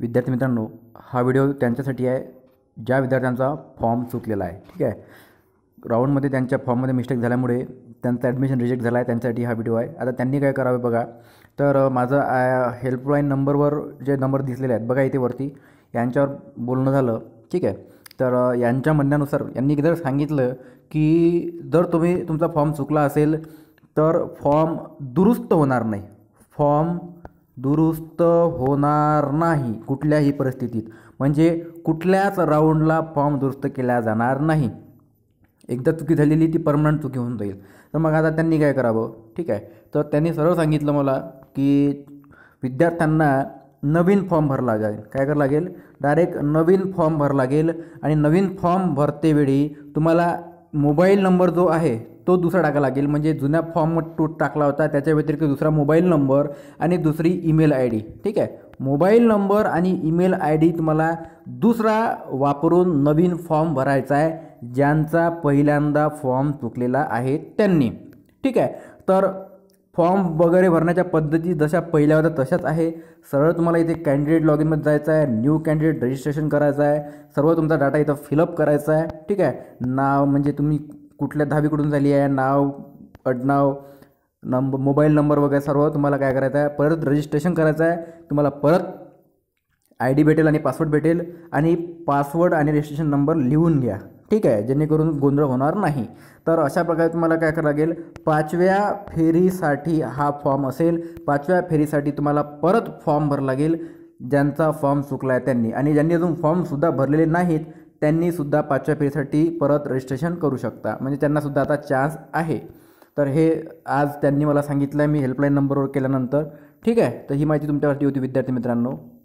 विद्यार्थी मित्रांनो हा व्हिडिओ त्यांच्यासाठी आहे ज्या विद्यार्थ्यांचा फॉर्म चुकलेला आहे ठीक आहे राऊंडमध्ये त्यांच्या फॉर्ममध्ये मिस्टेक झाल्यामुळे त्यांचा ॲडमिशन रिजेक्ट झाला आहे त्यांच्यासाठी हा व्हिडिओ आहे आता त्यांनी काय करावे बघा तर माझं हेल्पलाईन नंबरवर जे नंबर दिसलेले आहेत बघा इथे वरती यांच्यावर बोलणं झालं ठीक आहे तर यांच्या म्हणण्यानुसार यांनी जर सांगितलं की जर तुम्ही तुमचा फॉर्म चुकला असेल तर फॉर्म दुरुस्त होणार नाही फॉर्म दुरुस्त होणार नाही कुठल्याही परिस्थितीत म्हणजे कुठल्याच राऊंडला फॉर्म दुरुस्त केला जाणार नाही एकदा चुकी झालेली ती परमनंट चुकी होऊन जाईल तर मग आता त्यांनी काय करावं ठीक आहे तर त्यांनी सरळ सांगितलं मला की विद्यार्थ्यांना नवीन फॉर्म भरला जाईल काय करावं लागेल डायरेक्ट नवीन फॉर्म भरला लागेल आणि नवीन फॉर्म भरतेवेळी तुम्हाला मोबाईल नंबर जो आहे तो दुसरा टाका लागेल म्हणजे जुन्या फॉर्म तो टाकला होता त्याच्या व्यतिरिक्त दुसरा मोबाईल नंबर आणि दुसरी ईमेल आय डी ठीक आहे मोबाईल नंबर आणि ईमेल आय डी तुम्हाला दुसरा वापरून नवीन फॉर्म भरायचा आहे ज्यांचा पहिल्यांदा फॉर्म चुकलेला आहे त्यांनी ठीक आहे तर फॉर्म वगैरे भरण्याच्या पद्धती जशा पहिल्या होत्या तशाच आहे सरळ तुम्हाला इथे कॅन्डिडेट लॉग इनमध्ये जायचं आहे न्यू कॅन्डिडेट रजिस्ट्रेशन करायचं आहे सर्व तुमचा डाटा इथं फिलअप करायचा आहे ठीक आहे नाव म्हणजे तुम्ही कुठल्या दहावीकडून झाली आहे नाव अडनाव नंब मोबाईल नंबर वगैरे सर्व तुम्हाला काय करायचं आहे परत रजिस्ट्रेशन करायचं आहे तुम्हाला परत आय डी भेटेल आणि पासवर्ड भेटेल आणि पासवर्ड आणि रजिस्ट्रेशन नंबर लिहून घ्या ठीक आहे जेणेकरून गोंधळ होणार नाही तर अशा प्रकारे तुम्हाला काय करावं लागेल पाचव्या फेरीसाठी हा फॉर्म असेल पाचव्या फेरीसाठी तुम्हाला परत फॉर्म भरावा लागेल ज्यांचा फॉर्म चुकला आहे त्यांनी आणि ज्यांनी अजून फॉर्मसुद्धा भरलेले नाहीत त्यांनीसुद्धा पाचव्या फेरीसाठी परत रजिस्ट्रेशन करू शकता म्हणजे सुद्धा आता चान्स आहे तर हे आज त्यांनी मला सांगितलं आहे मी हेल्पलाईन नंबरवर केल्यानंतर ठीक आहे तर ही माहिती तुमच्यासाठी होती विद्यार्थी मित्रांनो